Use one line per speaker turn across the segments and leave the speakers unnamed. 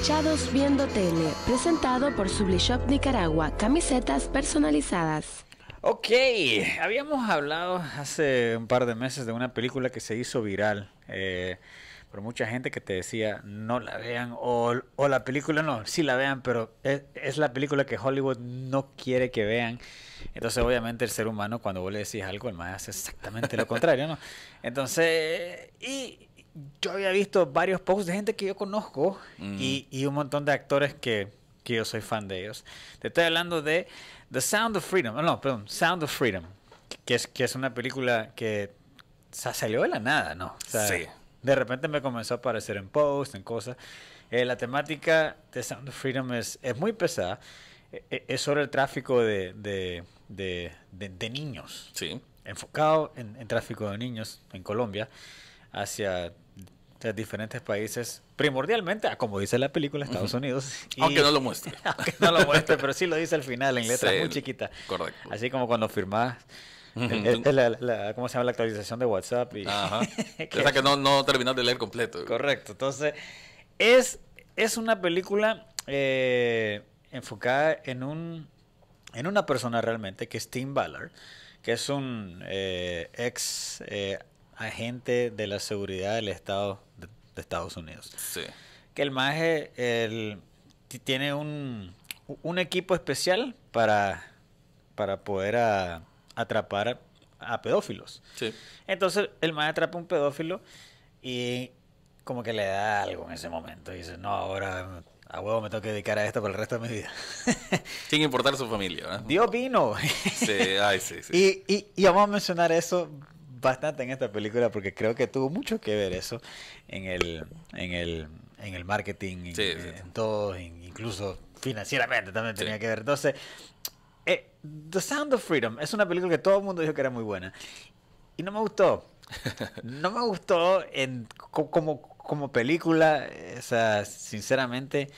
Echados Viendo Tele, presentado por Sublishop Nicaragua, camisetas personalizadas. Ok, habíamos hablado hace un par de meses de una película que se hizo viral. Eh, por mucha gente que te decía no la vean o, la película no, sí la vean, pero es, es, la película que Hollywood no quiere que vean. Entonces obviamente el ser humano cuando vos le decís algo, el más hace exactamente lo contrario, ¿no? Entonces, y yo había visto varios posts de gente que yo conozco mm. y, un montón de actores que, yo soy fan de ellos. Te estoy hablando de The Sound of Freedom, no, perdón, Sound of Freedom, que es, que es una película que salió de la nada, ¿no? sí. De repente me comenzó a aparecer en posts, en cosas. Eh, la temática de Sound of Freedom es, muy pesada. E, e, es sobre el tráfico de, de, niños. Sí. Enfocado en, en tráfico de niños en Colombia hacia diferentes países, primordialmente, ah, como dice la película, Estados Unidos. aunque no lo muestre. aunque no lo muestre, pero sí lo dice al final, en letras muy chiquitas. Correcto. Así como cuando firmás. Eh, eh, la, ¿Cómo se llama la actualización de WhatsApp? Y, Ajá. que, Esa que no, no terminas de leer completo. Correcto. Entonces, es, es una película eh, enfocada en, un, en una persona realmente, que es Tim Ballard, que es un ex agente de la seguridad del Estado de, Estados Unidos. Sí. Que el MAGE tiene un, un, equipo especial para, para poder atrapar a, pedófilos. Sí. Entonces el MAGE atrapa a un pedófilo y como que le da algo en ese momento. Y dice, no, ahora a huevo me tengo que dedicar a esto por el resto de mi vida.
Sin importar su familia. Dios vino. sí, ay, sí, sí.
Y, y, y vamos a mencionar eso bastante en esta película porque creo que tuvo mucho que ver eso en el, en el, en el marketing, en, eh, todo, incluso financieramente también tenía que ver. Entonces, eh, The Sound of Freedom es una película que todo el mundo dijo que era muy buena y no me gustó. No me gustó en, como, como película, eh, sinceramente,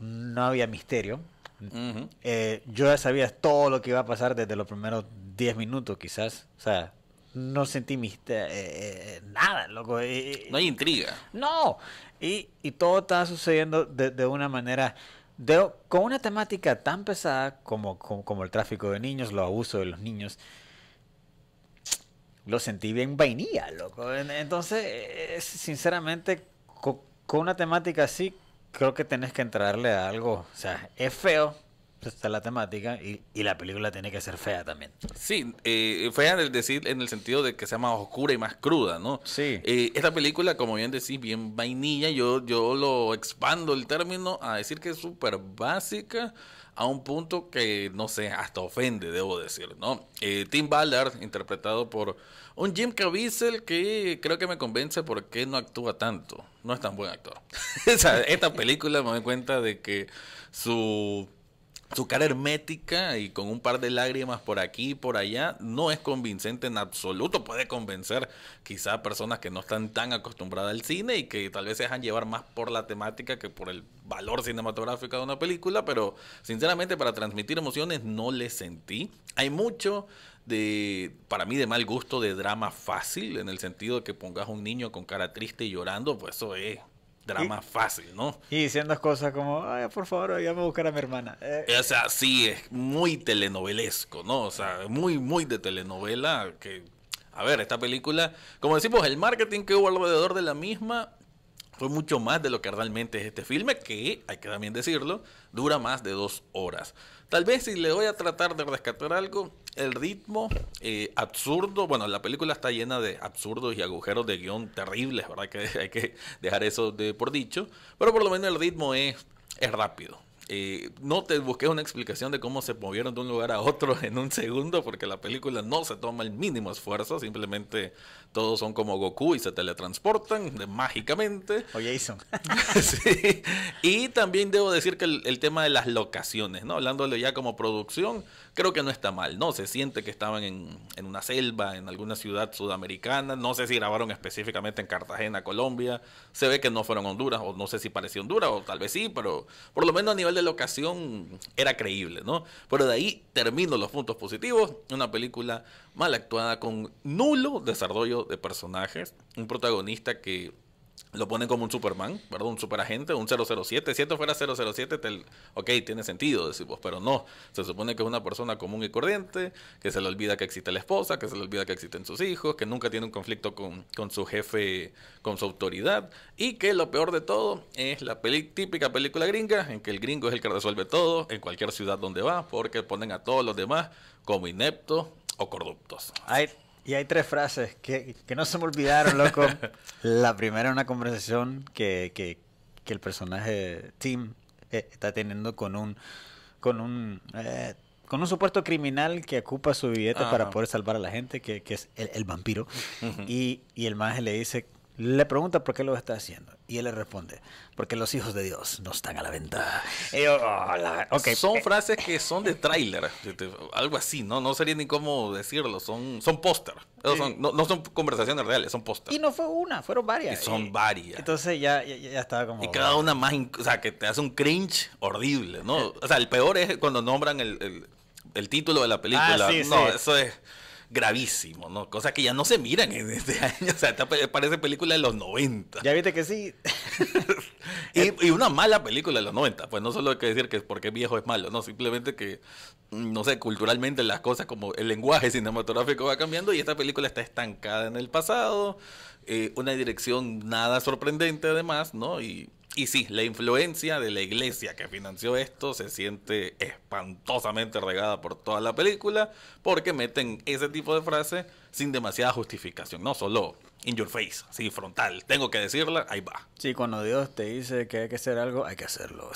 no había misterio. yo ya sabía todo lo que iba a pasar desde los primeros 10 minutos quizás. O sea, no sentí eh, eh, nada, loco. no hay intriga. No. Y, todo estaba sucediendo de, una manera, con una temática tan pesada como, como, el tráfico de niños, los abusos de los niños. Lo sentí bien vainilla, loco. Entonces, eh, sinceramente, con, una temática así, creo que tenés que entrarle a algo. O sea, es feo, pues, está la temática y, la película tiene que ser fea también.
Sí, eh, fea en el decir en el sentido de que sea más oscura y más cruda, ¿no? Sí. Eh, esta película, como bien decís, bien vainilla, yo, yo lo expando el término a decir que es súper básica a un punto que, no sé, hasta ofende, debo decir, ¿no? Eh, Tim Ballard, interpretado por un Jim Caviezel que creo que me convence porque no actúa tanto, no es tan buen actor. esta película me doy cuenta de que su su cara hermética y con un par de lágrimas por aquí y por allá no es convincente en absoluto. Puede convencer quizá a personas que no están tan acostumbradas al cine y que tal vez se dejan llevar más por la temática que por el valor cinematográfico de una película, pero sinceramente para transmitir emociones no le sentí. Hay mucho de, para mí, de mal gusto de drama fácil, en el sentido de que pongas a un niño con cara triste y llorando, pues eso es drama
fácil, ¿no? Y diciendo cosas como, ay, por favor, ya a buscar a mi hermana.
Eh, o sea, sí, es muy telenovelesco, ¿no? O sea, muy, muy de telenovela que... A ver, esta película, como decimos, el marketing que hubo alrededor de la misma fue mucho más de lo que realmente es este filme, que, hay que también decirlo, dura más de dos horas. Tal vez si le voy a tratar de rescatar algo, el ritmo eh, absurdo, bueno, la película está llena de absurdos y agujeros de guión terribles, ¿verdad? Que hay que dejar eso de por dicho, pero por lo menos el ritmo es, es rápido. Eh, no te busques una explicación de cómo se movieron de un lugar a otro en un segundo, porque la película no se toma el mínimo esfuerzo, simplemente todos son como Goku y se teletransportan mágicamente. O Jason. sí. Y también debo decir que el, tema de las locaciones, ¿no? Hablándole ya como producción, creo que no está mal, ¿no? Se siente que estaban en, en una selva, en alguna ciudad sudamericana. No sé si grabaron específicamente en Cartagena, Colombia. Se ve que no fueron Honduras, o no sé si pareció Honduras, o tal vez sí, pero por lo menos a nivel de locación era creíble, ¿no? Pero de ahí termino los puntos positivos. Una película mal actuada, con nulo desarrollo de personajes, un protagonista que lo pone como un Superman, ¿verdad? Un superagente, un 007. Si esto fuera 007, ok, tiene sentido, decimos, pero no. Se supone que es una persona común y corriente, que se le olvida que existe la esposa, que se le olvida que existen sus hijos, que nunca tiene un conflicto con, su jefe, con su autoridad, y que lo peor de todo es la típica película gringa, en que el gringo es el que resuelve todo en cualquier ciudad donde va, porque ponen a todos los demás como ineptos, o corruptos.
y hay tres frases que, no se me olvidaron, loco. la primera es una conversación que, el personaje Tim eh, está teniendo con un con un eh, con un supuesto criminal que ocupa su billete para poder salvar a la gente, que, es el, vampiro. y, y el maje le dice, le pregunta por qué lo está haciendo. Y él le responde, porque los hijos de Dios no están a la venta.
Oh, son frases que son de tráiler, algo así, ¿no? No sería ni cómo decirlo, son, son póster. No, son conversaciones reales, son póster.
Y no fue una, fueron varias. Y son
varias. Entonces ya, ya, estaba como... Y cada una más, o sea, que te hace un cringe horrible, ¿no? Eh. O sea, el peor es cuando nombran el, título de la película. Ah, no, eso es gravísimo, ¿no? Cosas que ya no se miran en este año. O sea, parece película de los 90. Ya viste que sí. y, una mala película de los 90. Pues no solo hay que decir que porque viejo es malo, no, simplemente que, mm, no sé, culturalmente las cosas como el lenguaje cinematográfico va cambiando y esta película está estancada en el pasado. Eh, una dirección nada sorprendente además, ¿no? Y y sí, la influencia de la iglesia que financió esto se siente espantosamente regada por toda la película porque meten ese tipo de frase sin demasiada justificación. No solo in your face, sí frontal. Tengo que decirla, ahí va.
Sí, cuando Dios te dice que hay que hacer algo, hay que hacerlo.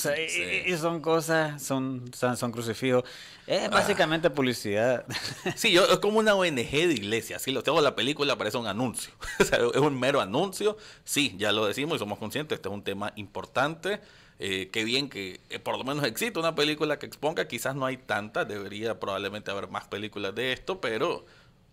y, son cosas, son, son, son crucifijos. Es ah. básicamente publicidad.
Sí, yo, es como una ONG de iglesia. Si lo tengo la película, parece un anuncio. es un mero anuncio. Sí, ya lo decimos y somos conscientes. Este es un tema importante. Eh, qué bien que eh, por lo menos existe una película que exponga. Quizás no hay tantas, debería probablemente haber más películas de esto, pero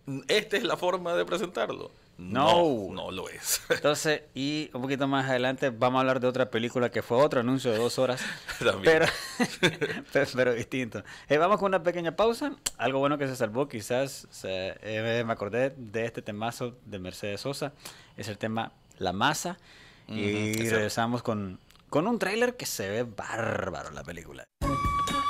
mm, esta es la forma de presentarlo.
No. no. lo es. Entonces, y un poquito más adelante vamos a hablar de otra película que fue otro anuncio de dos horas. pero, distinto. Eh, vamos con una pequeña pausa. Algo bueno que se salvó, quizás eh, me acordé de este temazo de Mercedes Sosa. Es el tema La Masa. Y regresamos con, con un tráiler que se ve bárbaro la película.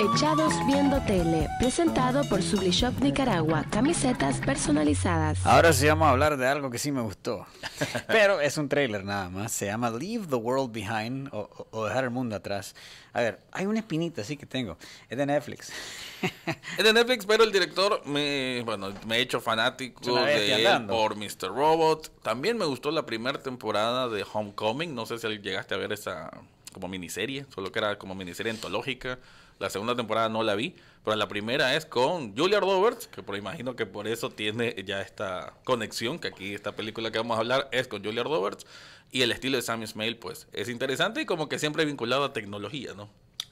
Echados Viendo Tele, presentado por Sublishop Nicaragua, camisetas personalizadas. Ahora sí vamos a hablar de algo que sí me gustó, pero es un trailer nada más, se llama Leave the World Behind o, Dejar el Mundo Atrás. A ver, hay una espinita así que tengo, es de Netflix.
es de Netflix, pero el director me, bueno, me he hecho fanático por Mr. Robot. También me gustó la primera temporada de Homecoming, no sé si llegaste a ver esa como miniserie, solo que era como miniserie antológica. La segunda temporada no la vi, pero la primera es con Julia Roberts, que por imagino que por eso tiene ya esta conexión, que aquí esta película que vamos a hablar es con Julia Roberts, y el estilo de Sam Smale, pues es interesante y como que siempre vinculado a tecnología, ¿no?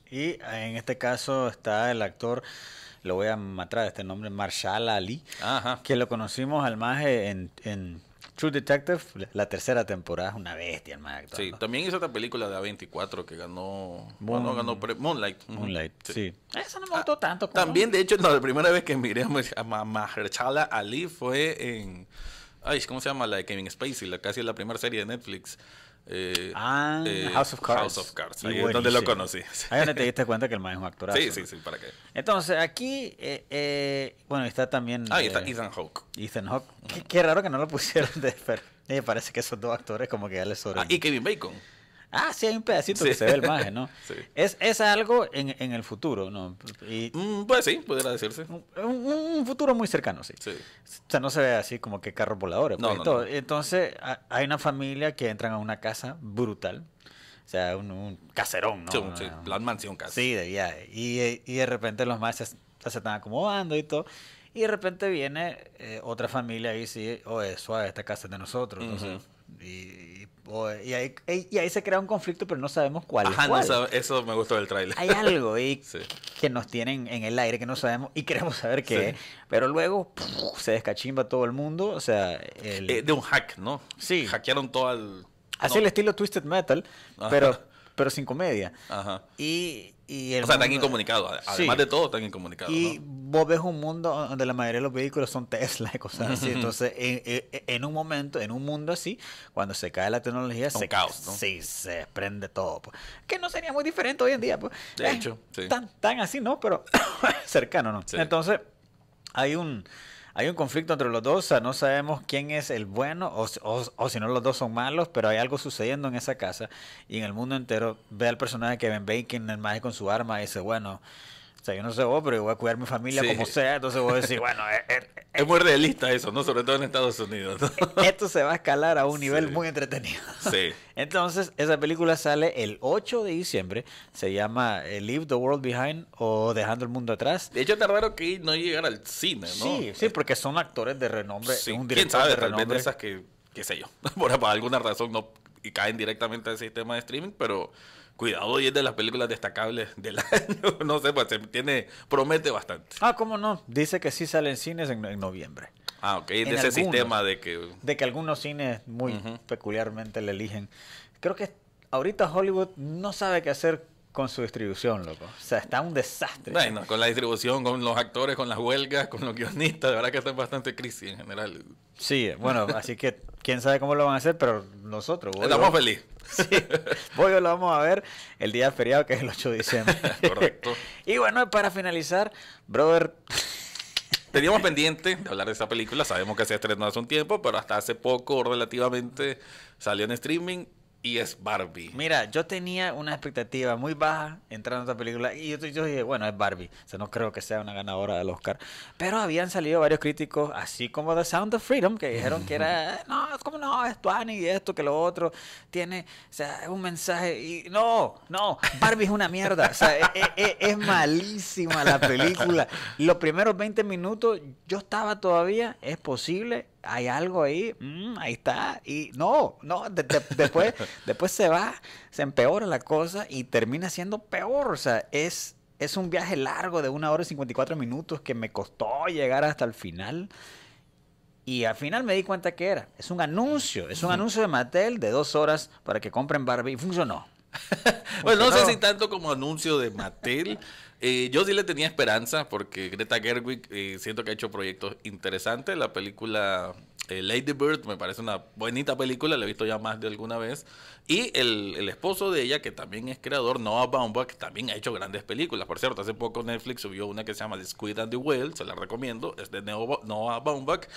Y en este caso está el actor lo voy a matar este nombre, Marshall Ali, que lo conocimos al más en True Detective, la tercera temporada, una bestia el Sí,
también hizo otra película de A24 que ganó. ganó Moonlight. Moonlight, sí.
Esa no me gustó ah, tanto. Pues, también,
de hecho, la primera vez que miré a Mahershala Ali fue en. Ay, ¿cómo se llama? La de Kevin Spacey, la, casi la primera serie de Netflix. Eh,
ah, eh, House of Cards. House of Cards, ahí es donde lo conocí. Ahí donde te diste cuenta que el man es un actorazo. Sí, sí, sí, ¿para qué? Entonces, aquí, eh, bueno, está también... Ah, está Ethan Hawke. Ethan Hawke. Qué, raro que no lo pusieron de... espera. me parece que esos dos actores como que ya les sobran. Ah, y Kevin Bacon ah, sí, hay un pedacito que se ve el maje, ¿no? Sí. Es, algo en, el futuro, ¿no? Y, mm, pues sí, pudiera decirse. Un, futuro muy cercano, sí. O sea, no se ve así como que carros voladores. No, pues, Entonces, hay una familia que entran a una casa brutal. O sea, un, caserón, ¿no? Sí, un plan mansión casi. Sí, de viaje. Y, de repente los más se, están acomodando y todo. Y de repente viene eh, otra familia y dice, es suave, esta casa es de nosotros. Entonces, y, y, ahí, se crea un conflicto, pero no sabemos cuál. es cuál. No eso me gustó del tráiler. Hay algo que nos tienen en el aire que no sabemos y queremos saber qué es. Pero luego se descachimba todo el mundo. O sea, eh, de un
hack, ¿no? Sí. Hackearon todo al... Así el
estilo Twisted Metal, pero, pero sin comedia. Ajá. Y y o sea, están incomunicados. Además de todo, están incomunicados. Y vos ves un mundo donde la mayoría de los vehículos son Tesla y cosas así. Entonces, en, un momento, en un mundo así, cuando se cae la tecnología, se, caos, ¿no? sí, se desprende todo. Pues. Que no sería muy diferente hoy en día. Pues. De eh, hecho, sí. tan, tan así, ¿no? Pero cercano, ¿no? Entonces, hay un hay un conflicto entre los dos, o no sabemos quién es el bueno o, si no los dos son malos, pero hay algo sucediendo en esa casa y en el mundo entero ve al personaje que ven Bacon, el con su arma y dice, bueno, sea, yo no sé vos, pero yo voy a cuidar mi familia como sea. Entonces voy a decir, bueno, eh, eh, es, muy realista eso, ¿no? Sobre todo en Estados Unidos. ¿no? Esto se va a escalar a un nivel muy entretenido. Sí. Entonces, esa película sale el 8 de diciembre. Se llama eh, Leave the World Behind o Dejando el Mundo Atrás. De hecho,
tardaron raro que no llegara al cine, ¿no? Sí,
sí, porque son actores de renombre. ¿Quién sabe? De tal renombre. esas
que, qué sé yo. Por, por alguna razón no y caen directamente al sistema de streaming, pero Cuidado, hoy es de las películas destacables del año. No sé, pues tiene, promete bastante.
Ah, cómo no. Dice que sí salen en cines en, noviembre.
Ah, ok. En de ese sistema de que.
De que algunos cines muy peculiarmente le eligen. Creo que ahorita Hollywood no sabe qué hacer con su distribución, loco. O sea, está un desastre. Bueno,
con la distribución, con los actores, con las huelgas, con los guionistas, de verdad que está en bastante crisis en general.
Sí, bueno, así que quién sabe cómo lo van a hacer, pero nosotros. Estamos felices. Sí, hoy lo vamos a ver el día feriado que es el 8 de diciembre. Correcto. y bueno, para finalizar, brother.
Teníamos pendiente de hablar de esa película, sabemos que se estrenó hace un tiempo, pero hasta hace poco relativamente salió en streaming es Barbie.
Mira, yo tenía una expectativa muy baja entrando a esta película y yo, dije, bueno, es Barbie. O no creo que sea una ganadora del Oscar. Pero habían salido varios críticos, así como The Sound of Freedom, que dijeron que era, no, es como no, es Tuani y esto, que lo otro. Tiene, o sea, es un mensaje y no, no, Barbie es una mierda. O sea, es, e, e, es malísima la película. Los primeros 20 minutos yo estaba todavía, es posible, hay algo ahí, mm, ahí está, y no, no, después, después se va, se empeora la cosa y termina siendo peor, o sea, es, es un viaje largo de una hora y 54 minutos que me costó llegar hasta el final. Y al final me di cuenta que era. Es un anuncio. Es un anuncio de Mattel de dos horas para que compren Barbie. Y funcionó.
bueno, no sé si tanto como anuncio de Mattel, Eh, yo sí le tenía esperanza porque Greta Gerwig eh, siento que ha hecho proyectos interesantes. La película eh, Lady Bird me parece una bonita película, la he visto ya más de alguna vez. Y el, esposo de ella, que también es creador, Noah Baumbach, también ha hecho grandes películas. Por cierto, hace poco Netflix subió una que se llama The Squid and the Whale, se la recomiendo, es de Noah Baumbach.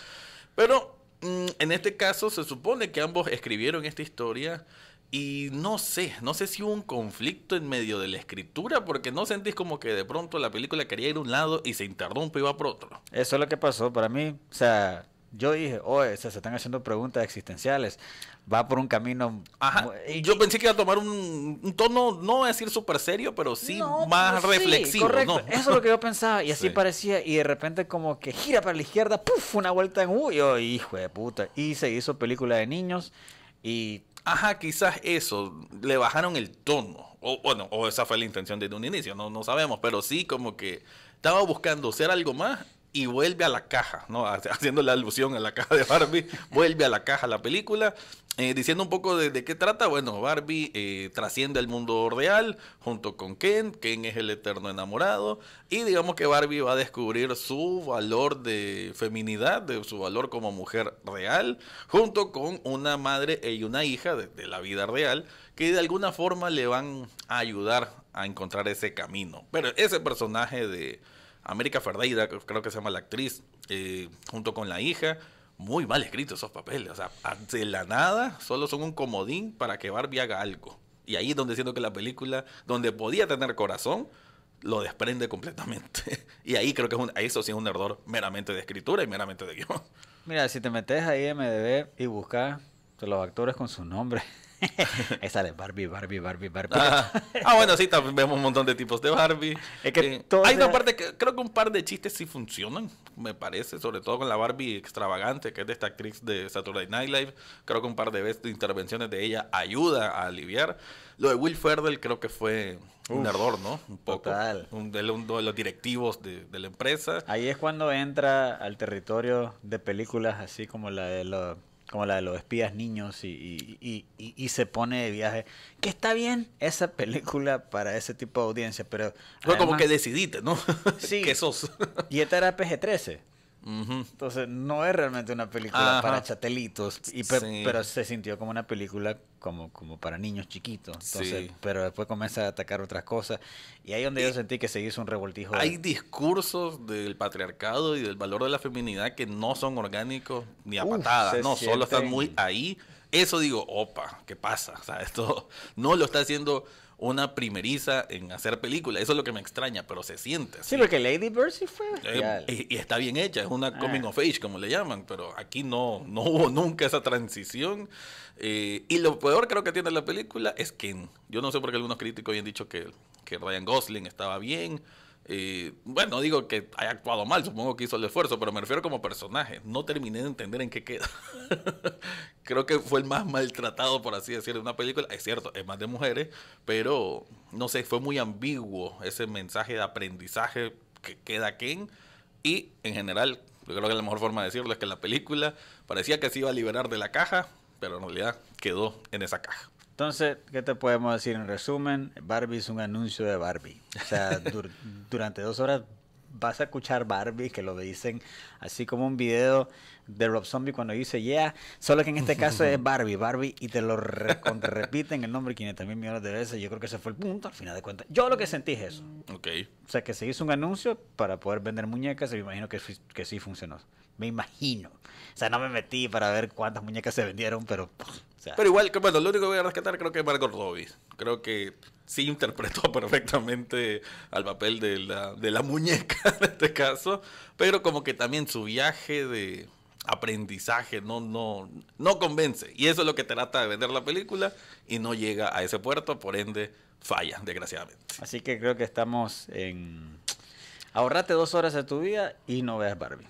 Pero mm, en este caso se supone que ambos escribieron esta historia y no sé, no sé si hubo un conflicto en medio de la escritura, porque no sentís como que de pronto la película quería ir a un lado y se interrumpe y va por otro.
Eso es lo que pasó para mí. O sea, yo dije, oye, se, están haciendo preguntas existenciales. Va por un camino.
Ajá. Y, yo pensé que iba a tomar un, tono, no a decir súper serio, pero sí más reflexivo. Correcto. Eso es lo que
yo pensaba. Y así parecía. Y de repente, como que gira para la izquierda, ¡puf! Una vuelta en U. Oh, hijo de puta. Y se hizo película de niños. Y Ajá, quizás eso, le bajaron el tono.
O bueno, o esa fue la intención desde un inicio, no, no sabemos, pero sí como que estaba buscando ser algo más y vuelve a la caja, ¿no? haciendo la alusión a la caja de Barbie, vuelve a la caja la película, eh, diciendo un poco de, qué trata. Bueno, Barbie eh, trasciende el mundo real junto con Ken, Ken es el eterno enamorado, y digamos que Barbie va a descubrir su valor de feminidad, de su valor como mujer real, junto con una madre e y una hija de la vida real, que de alguna forma le van a ayudar a encontrar ese camino. Pero ese personaje de... América Ferreira, creo que se llama la actriz, eh, junto con la hija. Muy mal escrito esos papeles. O sea, de la nada, solo son un comodín para que Barbie haga algo. Y ahí es donde siento que la película, donde podía tener corazón, lo desprende completamente. y ahí creo que es un, eso sí es un error meramente de escritura y meramente de guión.
Mira, si te metes ahí MDB y buscas los actores con su nombre. Esa de Barbie, Barbie, Barbie, Barbie. Ah, bueno, sí, también vemos un montón de tipos de Barbie. Es que hay una parte que creo que un
par de chistes sí funcionan, me parece, sobre todo con la Barbie extravagante, que es de esta actriz de Saturday Night Live. Creo que un par de veces intervenciones de ella ayuda a aliviar. Lo de Will Ferdel creo que fue un ardor, error, ¿no? Un poco. Total. Un, de, de los directivos de, de, la
empresa. Ahí es cuando entra al territorio de películas así como la de los como la de los espías niños y, y, y, se pone de viaje. Que está bien esa película para ese tipo de audiencia, pero... Fue como que decidiste, ¿no? Sí. que sos. y esta era PG-13. Entonces, no es realmente una película para chatelitos, pero se sintió como una película como, como para niños chiquitos. Entonces, Pero después comienza a atacar otras cosas. Y ahí donde yo sentí que se hizo un revoltijo. Hay
discursos del patriarcado y del valor de la feminidad que no son orgánicos ni a patadas. No, solo están muy ahí. Eso digo, opa, ¿qué pasa? O sea, esto no lo está haciendo una primeriza en hacer película Eso es lo que me extraña, pero se siente. Así. Sí, porque Lady Bird sí fue. Eh, y, está bien hecha, es una ah. coming of age, como le llaman, pero aquí no, no hubo nunca esa transición. Eh, y lo peor creo que tiene la película es que yo no sé por qué algunos críticos habían dicho que, que Ryan Gosling estaba bien. Y, bueno, digo que haya actuado mal, supongo que hizo el esfuerzo, pero me refiero como personaje. No terminé de entender en qué queda. Creo que fue el más maltratado, por así decirlo, de una película. Es cierto, es más de mujeres, pero no sé, fue muy ambiguo ese mensaje de aprendizaje que queda aquí. Y en general, yo creo que la mejor forma de decirlo es que la película parecía que se iba a liberar de la caja, pero en realidad quedó en esa caja.
Entonces, ¿qué te podemos decir en resumen? Barbie es un anuncio de Barbie. O sea, durante dos horas vas a escuchar Barbie, que lo dicen así como un video de Rob Zombie cuando dice Yeah, solo que en este caso es Barbie, Barbie, y te lo repiten el nombre 500 mil millones de veces. Yo creo que ese fue el punto, al final de cuentas. Yo lo que sentí es eso. Ok. O sea, que se hizo un anuncio para poder vender muñecas y me imagino que sí funcionó me imagino. O sea, no me metí para ver cuántas muñecas se vendieron, pero... Pues, pero igual,
bueno, lo único que voy a rescatar creo que es Margot Robbie. Creo que sí interpretó perfectamente al papel de la, de la muñeca en este caso, pero como que también su viaje de aprendizaje no, no, no convence. Y eso es lo que trata de vender la película y no llega a ese puerto, por ende falla, desgraciadamente.
Así que creo que estamos en... Ahorrate dos horas de tu vida y no veas Barbie.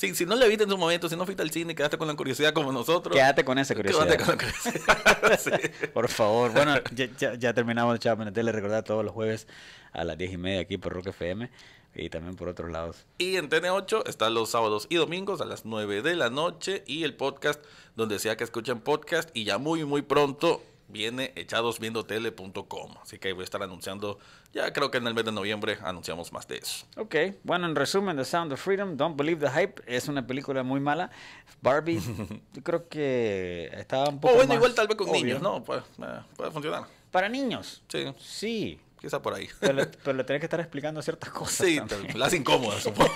Si, no le viste en su momento, si no fuiste al cine, quedaste con la curiosidad como nosotros. Quédate con esa curiosidad. Quédate con
la curiosidad. Por favor. Bueno, ya, ya, ya terminamos el te le Recordar todos los jueves a las 10 y media aquí por Rock FM y también por otros lados.
Y en TN8 están los sábados y domingos a las 9 de la noche y el podcast donde sea que escuchen podcast y ya muy muy pronto viene echadosviendotele.com. Así que voy a estar anunciando, ya creo que en el mes de noviembre anunciamos más de eso.
Ok, bueno, en resumen, The Sound of Freedom, Don't Believe the Hype, es una película muy mala. Barbie, yo creo que estaba un poco. bueno, igual tal vez con niños, ¿no? Eh, puede, funcionar. Para niños. Sí. Sí. Quizá por ahí. Pero, le tenés que estar explicando ciertas cosas. Sí, las incómodas, supongo.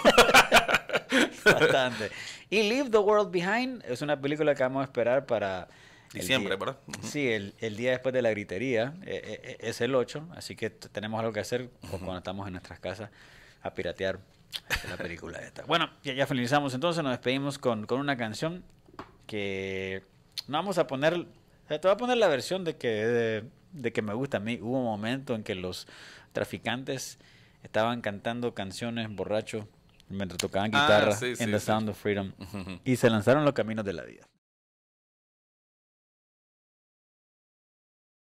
Bastante. Y Leave the World Behind es una película que vamos a esperar para Diciembre, ¿verdad? Sí, el, día después de la gritería eh, eh, es el 8, así que tenemos algo que hacer cuando estamos en nuestras casas a piratear la película esta. Bueno, ya, finalizamos entonces, nos despedimos con, una canción que no vamos a poner, te voy a poner la versión de que, de, que me gusta a mí. Hubo un momento en que los traficantes estaban cantando canciones borrachos mientras tocaban ah, guitarra en The Sound of Freedom y se lanzaron los caminos de la vida.